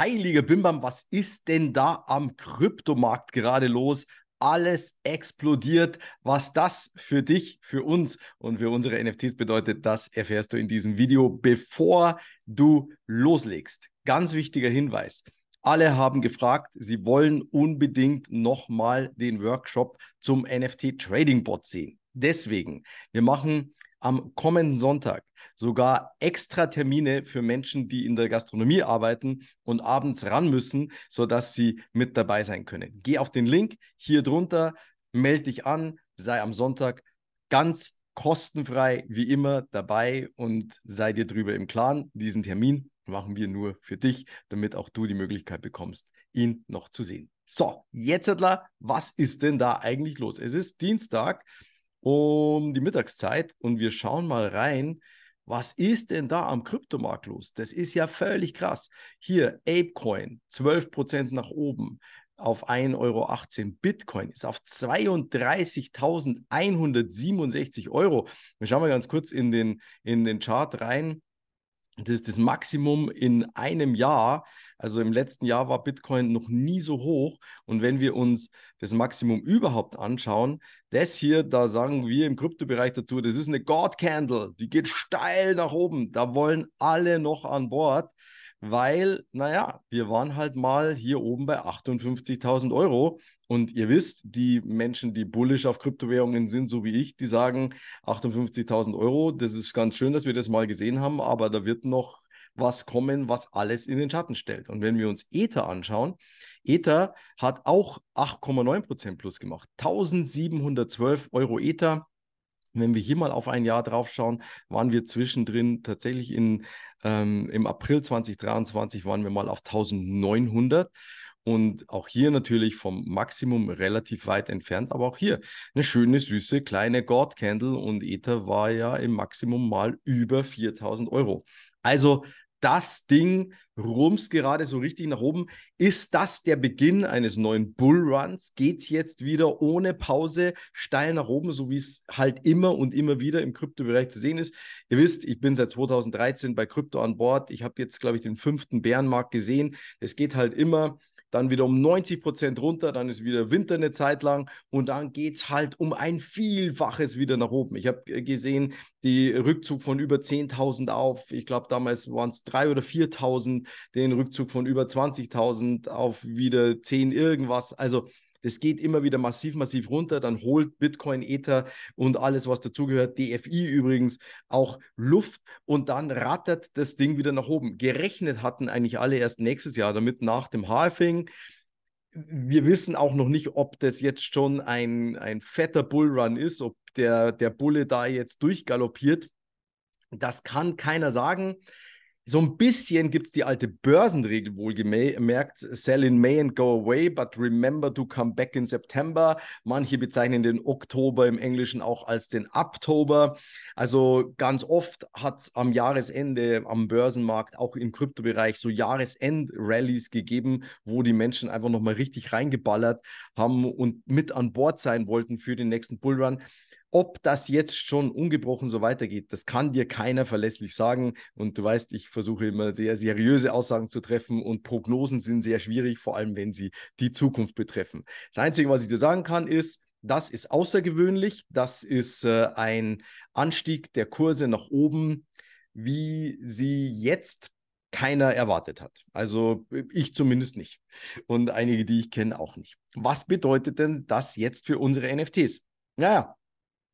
Heilige Bimbam, was ist denn da am Kryptomarkt gerade los? Alles explodiert. Was das für dich, für uns und für unsere NFTs bedeutet, das erfährst du in diesem Video, bevor du loslegst. Ganz wichtiger Hinweis. Alle haben gefragt, sie wollen unbedingt nochmal den Workshop zum NFT Trading Bot sehen. Deswegen, wir machen am kommenden Sonntag sogar extra Termine für Menschen, die in der Gastronomie arbeiten und abends ran müssen, sodass sie mit dabei sein können. Geh auf den Link hier drunter, melde dich an, sei am Sonntag ganz kostenfrei wie immer dabei und sei dir drüber im Klaren. Diesen Termin machen wir nur für dich, damit auch du die Möglichkeit bekommst, ihn noch zu sehen. So, jetzt, Adler, was ist denn da eigentlich los? Es ist Dienstag um die Mittagszeit und wir schauen mal rein, was ist denn da am Kryptomarkt los? Das ist ja völlig krass. Hier Apecoin 12% nach oben auf 1,18 Euro. Bitcoin ist auf 32.167 Euro. Wir schauen mal ganz kurz in den, in den Chart rein. Das ist das Maximum in einem Jahr. Also im letzten Jahr war Bitcoin noch nie so hoch. Und wenn wir uns das Maximum überhaupt anschauen, das hier, da sagen wir im Kryptobereich dazu, das ist eine God Candle. Die geht steil nach oben. Da wollen alle noch an Bord, weil, naja, wir waren halt mal hier oben bei 58.000 Euro. Und ihr wisst, die Menschen, die bullish auf Kryptowährungen sind, so wie ich, die sagen 58.000 Euro, das ist ganz schön, dass wir das mal gesehen haben, aber da wird noch was kommen, was alles in den Schatten stellt. Und wenn wir uns Ether anschauen, Ether hat auch 8,9% plus gemacht. 1712 Euro Ether. Wenn wir hier mal auf ein Jahr draufschauen, waren wir zwischendrin tatsächlich in, ähm, im April 2023 waren wir mal auf 1900. Und auch hier natürlich vom Maximum relativ weit entfernt, aber auch hier eine schöne, süße, kleine God Candle und Ether war ja im Maximum mal über 4000 Euro. Also das Ding rums gerade so richtig nach oben. Ist das der Beginn eines neuen Bullruns? Geht jetzt wieder ohne Pause steil nach oben, so wie es halt immer und immer wieder im Kryptobereich zu sehen ist? Ihr wisst, ich bin seit 2013 bei Krypto an Bord. Ich habe jetzt, glaube ich, den fünften Bärenmarkt gesehen. Es geht halt immer dann wieder um 90 Prozent runter, dann ist wieder Winter eine Zeit lang und dann geht es halt um ein Vielfaches wieder nach oben. Ich habe äh, gesehen, die Rückzug von über 10.000 auf, ich glaube damals waren es 3.000 oder 4.000, den Rückzug von über 20.000 auf wieder 10 irgendwas. Also das geht immer wieder massiv, massiv runter. Dann holt Bitcoin, Ether und alles, was dazugehört, DFI übrigens, auch Luft und dann rattert das Ding wieder nach oben. Gerechnet hatten eigentlich alle erst nächstes Jahr damit nach dem Halving. Wir wissen auch noch nicht, ob das jetzt schon ein, ein fetter Bullrun ist, ob der, der Bulle da jetzt durchgaloppiert. Das kann keiner sagen. So ein bisschen gibt es die alte Börsenregel wohlgemerkt, sell in May and go away, but remember to come back in September. Manche bezeichnen den Oktober im Englischen auch als den Oktober. Also ganz oft hat es am Jahresende am Börsenmarkt, auch im Kryptobereich, so Jahresend-Rallies gegeben, wo die Menschen einfach nochmal richtig reingeballert haben und mit an Bord sein wollten für den nächsten Bullrun. Ob das jetzt schon ungebrochen so weitergeht, das kann dir keiner verlässlich sagen. Und du weißt, ich versuche immer sehr seriöse Aussagen zu treffen und Prognosen sind sehr schwierig, vor allem wenn sie die Zukunft betreffen. Das Einzige, was ich dir sagen kann, ist, das ist außergewöhnlich. Das ist äh, ein Anstieg der Kurse nach oben, wie sie jetzt keiner erwartet hat. Also ich zumindest nicht. Und einige, die ich kenne, auch nicht. Was bedeutet denn das jetzt für unsere NFTs? Naja,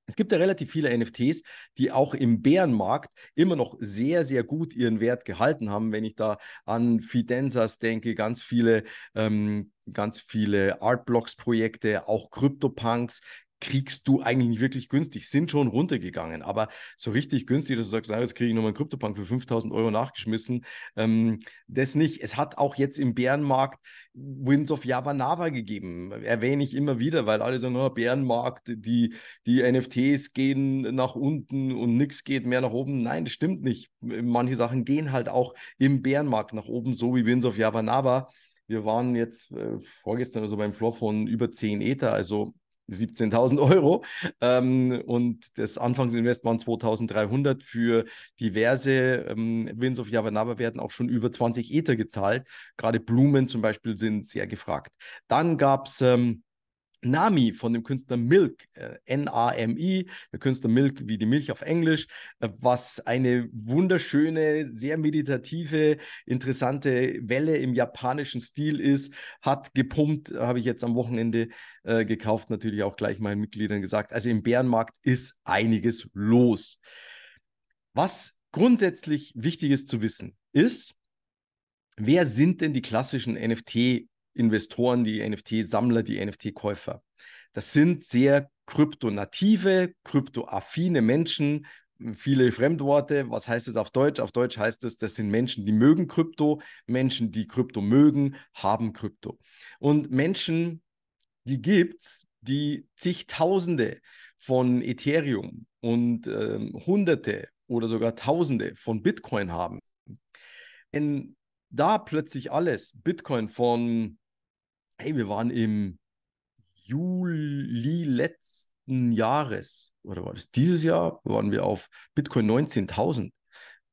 es gibt ja relativ viele NFTs, die auch im Bärenmarkt immer noch sehr, sehr gut ihren Wert gehalten haben. Wenn ich da an Fidenzas denke, ganz viele, ähm, ganz viele Artblocks-Projekte, auch CryptoPunks, kriegst du eigentlich nicht wirklich günstig, sind schon runtergegangen, aber so richtig günstig, dass du sagst, na, jetzt kriege ich nochmal einen Kryptobank für 5000 Euro nachgeschmissen, ähm, das nicht. Es hat auch jetzt im Bärenmarkt Winds of Java gegeben, erwähne ich immer wieder, weil alle sagen, oh, Bärenmarkt, die, die NFTs gehen nach unten und nichts geht mehr nach oben. Nein, das stimmt nicht. Manche Sachen gehen halt auch im Bärenmarkt nach oben, so wie Winds of Java wir waren jetzt äh, vorgestern also beim Floor von über 10 Ether, also 17.000 Euro ähm, und das Anfangsinvest waren 2.300. Für diverse ähm, Winds of Yavanaba werden auch schon über 20 Ether gezahlt. Gerade Blumen zum Beispiel sind sehr gefragt. Dann gab es ähm, Nami von dem Künstler Milk, äh, N-A-M-I, der Künstler Milk wie die Milch auf Englisch, äh, was eine wunderschöne, sehr meditative, interessante Welle im japanischen Stil ist, hat gepumpt, habe ich jetzt am Wochenende äh, gekauft, natürlich auch gleich meinen Mitgliedern gesagt. Also im Bärenmarkt ist einiges los. Was grundsätzlich wichtig ist zu wissen, ist, wer sind denn die klassischen NFT- Investoren, die NFT-Sammler, die NFT-Käufer. Das sind sehr kryptonative, kryptoaffine Menschen, viele Fremdworte. Was heißt das auf Deutsch? Auf Deutsch heißt es, das sind Menschen, die mögen Krypto, Menschen, die Krypto mögen, haben Krypto. Und Menschen, die gibt es, die zigtausende von Ethereum und äh, hunderte oder sogar tausende von Bitcoin haben. Wenn da plötzlich alles Bitcoin von hey, wir waren im Juli letzten Jahres, oder war das dieses Jahr, waren wir auf Bitcoin 19.000.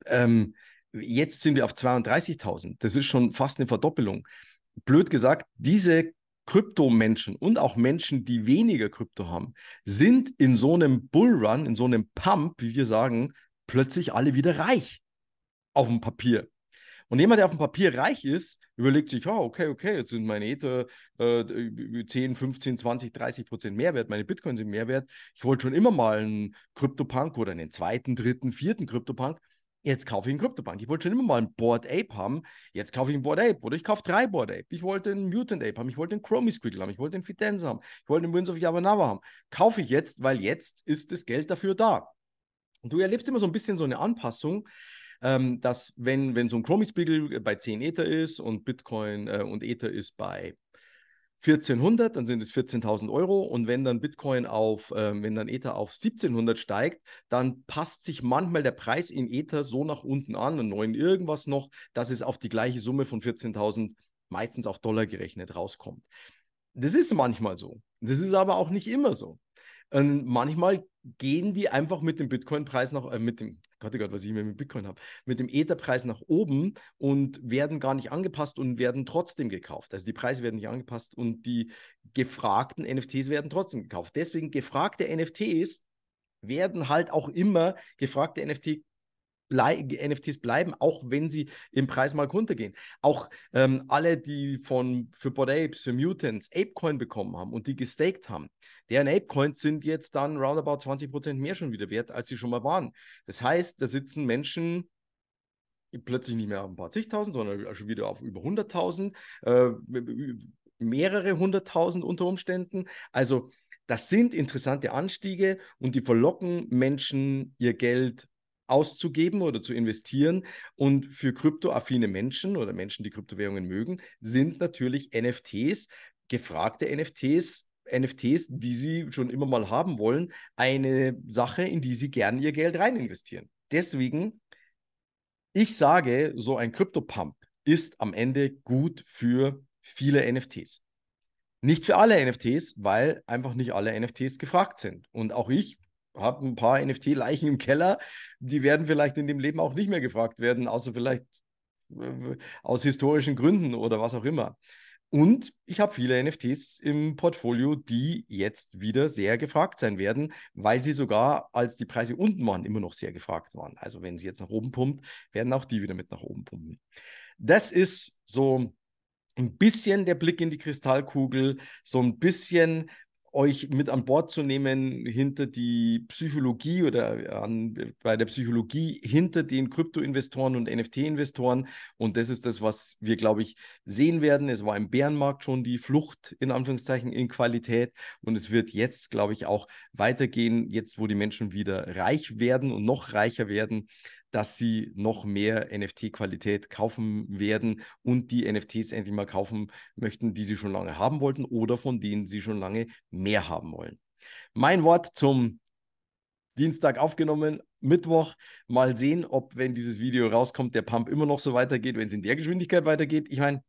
Ähm, jetzt sind wir auf 32.000. Das ist schon fast eine Verdoppelung. Blöd gesagt, diese Kryptomenschen und auch Menschen, die weniger Krypto haben, sind in so einem Bullrun, in so einem Pump, wie wir sagen, plötzlich alle wieder reich auf dem Papier. Und jemand, der auf dem Papier reich ist, überlegt sich, oh, okay, okay, jetzt sind meine Ether äh, 10, 15, 20, 30 Prozent Mehrwert, meine Bitcoins sind Mehrwert. Ich wollte schon immer mal einen Krypto-Punk oder einen zweiten, dritten, vierten Krypto-Punk. Jetzt kaufe ich einen Krypto-Punk. Ich wollte schon immer mal einen Board Ape haben. Jetzt kaufe ich einen Board Ape oder ich kaufe drei Board Ape. Ich wollte einen Mutant Ape haben. Ich wollte einen Chromie Squiggle haben. Ich wollte einen Fidenza haben. Ich wollte einen Winds of Yavanava haben. Kaufe ich jetzt, weil jetzt ist das Geld dafür da. Und du erlebst immer so ein bisschen so eine Anpassung, ähm, dass wenn, wenn so ein Chromispiegel äh, bei 10 Ether ist und Bitcoin äh, und Ether ist bei 1400, dann sind es 14.000 Euro. Und wenn dann Bitcoin auf, äh, wenn dann Ether auf 1700 steigt, dann passt sich manchmal der Preis in Ether so nach unten an, einen neuen irgendwas noch, dass es auf die gleiche Summe von 14.000 meistens auf Dollar gerechnet rauskommt. Das ist manchmal so. Das ist aber auch nicht immer so. Und ähm, manchmal gehen die einfach mit dem Bitcoin-Preis nach, äh, mit dem, Gott, oh Gott, was ich mit dem Bitcoin habe, mit dem Ether-Preis nach oben und werden gar nicht angepasst und werden trotzdem gekauft. Also die Preise werden nicht angepasst und die gefragten NFTs werden trotzdem gekauft. Deswegen gefragte NFTs werden halt auch immer gefragte NFT blei NFTs bleiben, auch wenn sie im Preis mal runtergehen. Auch ähm, alle, die von, für Bot Apes, für Mutants Apecoin bekommen haben und die gestaked haben, deren Apecoins sind jetzt dann roundabout 20% mehr schon wieder wert, als sie schon mal waren. Das heißt, da sitzen Menschen plötzlich nicht mehr auf ein paar zigtausend, sondern schon wieder auf über 100.000, äh, mehrere hunderttausend unter Umständen. Also das sind interessante Anstiege und die verlocken Menschen, ihr Geld auszugeben oder zu investieren. Und für kryptoaffine Menschen oder Menschen, die Kryptowährungen mögen, sind natürlich NFTs, gefragte NFTs, NFTs, die sie schon immer mal haben wollen, eine Sache, in die sie gerne ihr Geld rein investieren. Deswegen, ich sage, so ein Krypto-Pump ist am Ende gut für viele NFTs. Nicht für alle NFTs, weil einfach nicht alle NFTs gefragt sind. Und auch ich habe ein paar NFT-Leichen im Keller, die werden vielleicht in dem Leben auch nicht mehr gefragt werden, außer vielleicht äh, aus historischen Gründen oder was auch immer. Und ich habe viele NFTs im Portfolio, die jetzt wieder sehr gefragt sein werden, weil sie sogar, als die Preise unten waren, immer noch sehr gefragt waren. Also wenn sie jetzt nach oben pumpt, werden auch die wieder mit nach oben pumpen. Das ist so ein bisschen der Blick in die Kristallkugel, so ein bisschen, euch mit an Bord zu nehmen hinter die Psychologie oder äh, an, bei der Psychologie hinter den Krypto-Investoren und NFT-Investoren. Und das ist das, was wir, glaube ich, sehen werden. Es war im Bärenmarkt schon die Flucht in Anführungszeichen in Qualität. Und es wird jetzt, glaube ich, auch weitergehen, jetzt wo die Menschen wieder reich werden und noch reicher werden dass sie noch mehr NFT-Qualität kaufen werden und die NFTs endlich mal kaufen möchten, die sie schon lange haben wollten oder von denen sie schon lange mehr haben wollen. Mein Wort zum Dienstag aufgenommen, Mittwoch. Mal sehen, ob, wenn dieses Video rauskommt, der Pump immer noch so weitergeht, wenn es in der Geschwindigkeit weitergeht. Ich meine,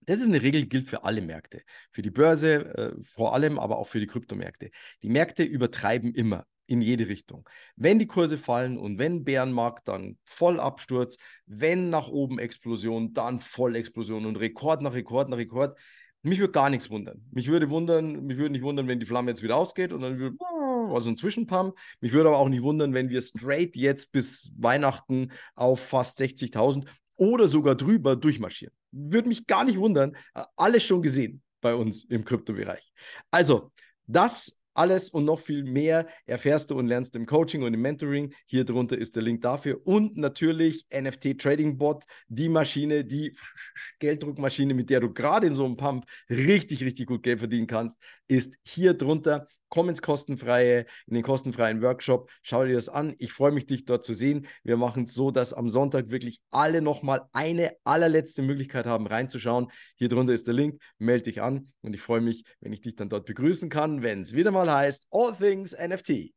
das ist eine Regel, gilt für alle Märkte. Für die Börse äh, vor allem, aber auch für die Kryptomärkte. Die Märkte übertreiben immer in jede Richtung. Wenn die Kurse fallen und wenn Bärenmarkt, dann Vollabsturz. Wenn nach oben Explosion, dann Vollexplosion und Rekord nach Rekord nach Rekord. Mich würde gar nichts wundern. Mich würde wundern, mich würde nicht wundern, wenn die Flamme jetzt wieder ausgeht und dann würde also ein Zwischenpump. Mich würde aber auch nicht wundern, wenn wir straight jetzt bis Weihnachten auf fast 60.000 oder sogar drüber durchmarschieren. Würde mich gar nicht wundern. Alles schon gesehen bei uns im Kryptobereich. Also, das alles und noch viel mehr erfährst du und lernst im Coaching und im Mentoring. Hier drunter ist der Link dafür. Und natürlich NFT Trading Bot, die Maschine, die Gelddruckmaschine, mit der du gerade in so einem Pump richtig, richtig gut Geld verdienen kannst, ist hier drunter komm ins kostenfreie, in den kostenfreien Workshop, schau dir das an. Ich freue mich, dich dort zu sehen. Wir machen es so, dass am Sonntag wirklich alle nochmal eine allerletzte Möglichkeit haben, reinzuschauen. Hier drunter ist der Link, melde dich an und ich freue mich, wenn ich dich dann dort begrüßen kann, wenn es wieder mal heißt All Things NFT.